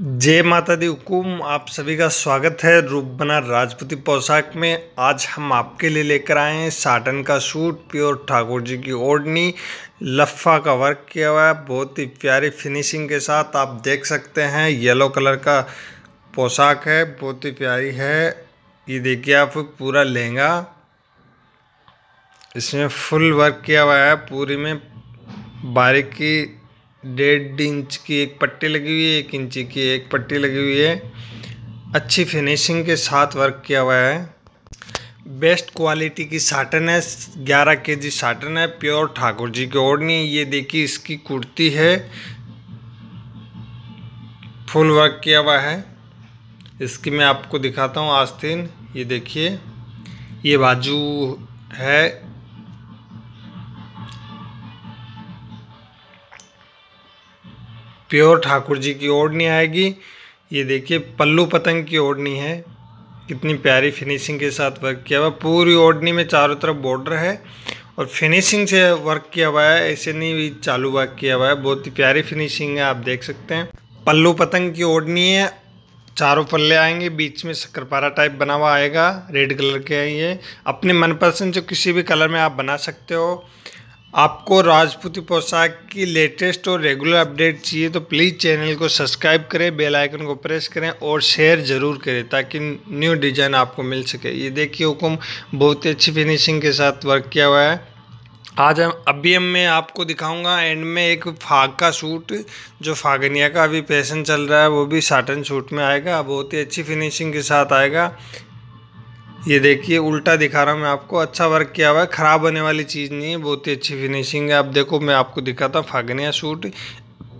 जय माता दी हुकुम आप सभी का स्वागत है रूपबना राजपूती पोशाक में आज हम आपके लिए लेकर आए हैं साटन का सूट प्योर ठाकुर जी की ओढ़नी लफ्फा का वर्क किया हुआ है बहुत ही प्यारी फिनिशिंग के साथ आप देख सकते हैं येलो कलर का पोशाक है बहुत ही प्यारी है ये देखिए आप पूरा लहंगा इसमें फुल वर्क किया हुआ है पूरी में बारीकी डेढ़ इंच की एक पट्टी लगी हुई है एक इंची की एक पट्टी लगी हुई है अच्छी फिनिशिंग के साथ वर्क किया हुआ है बेस्ट क्वालिटी की साटन है ग्यारह के जी साटन है प्योर ठाकुर जी की ओढ़नी ये देखिए इसकी कुर्ती है फुल वर्क किया हुआ है इसकी मैं आपको दिखाता हूँ आस्तीन ये देखिए ये बाजू है प्योर ठाकुर जी की ओढ़नी आएगी ये देखिए पल्लू पतंग की ओढ़नी है कितनी प्यारी फिनिशिंग के साथ वर्क किया हुआ पूरी ओढ़नी में चारों तरफ बॉर्डर है और फिनिशिंग से वर्क किया हुआ है ऐसे नहीं भी चालू वर्क किया हुआ है बहुत ही प्यारी फिनिशिंग है आप देख सकते हैं पल्लू पतंग की ओढ़नी है चारों पल्ले आएंगे बीच में शक्करपारा टाइप बना हुआ आएगा रेड कलर के हैं ये अपने मनपसंद जो किसी भी कलर में आप बना सकते हो आपको राजपूती पोशाक की लेटेस्ट और रेगुलर अपडेट चाहिए तो प्लीज़ चैनल को सब्सक्राइब करें बेल आइकन को प्रेस करें और शेयर ज़रूर करें ताकि न्यू डिज़ाइन आपको मिल सके ये देखिए हुकुम बहुत ही अच्छी फिनिशिंग के साथ वर्क किया हुआ है आज हम अभी हम मैं आपको दिखाऊंगा एंड में एक फाग का सूट जो फागनिया का अभी फैशन चल रहा है वो भी साटन सूट में आएगा बहुत ही अच्छी फिनिशिंग के साथ आएगा ये देखिए उल्टा दिखा रहा हूँ मैं आपको अच्छा वर्क किया हुआ है ख़राब होने वाली चीज़ नहीं है बहुत ही अच्छी फिनिशिंग है आप देखो मैं आपको दिखाता हूँ फागनिया सूट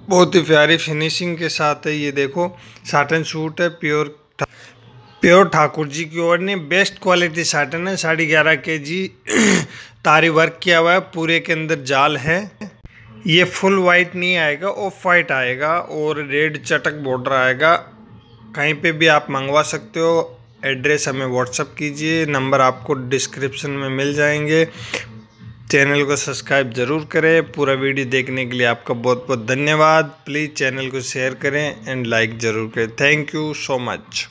बहुत ही प्यारी फिनिशिंग के साथ है ये देखो साटन सूट है प्योर था, प्योर ठाकुर जी की ओर ने बेस्ट क्वालिटी साटन है साढ़े ग्यारह के जी तारी वर्क किया हुआ है पूरे के अंदर जाल है ये फुल वाइट नहीं आएगा ऑफ वाइट आएगा और रेड चटक बॉर्डर आएगा कहीं पे भी आप मंगवा सकते हो एड्रेस हमें व्हाट्सअप कीजिए नंबर आपको डिस्क्रिप्शन में मिल जाएंगे चैनल को सब्सक्राइब ज़रूर करें पूरा वीडियो देखने के लिए आपका बहुत बहुत धन्यवाद प्लीज़ चैनल को शेयर करें एंड लाइक ज़रूर करें थैंक यू सो मच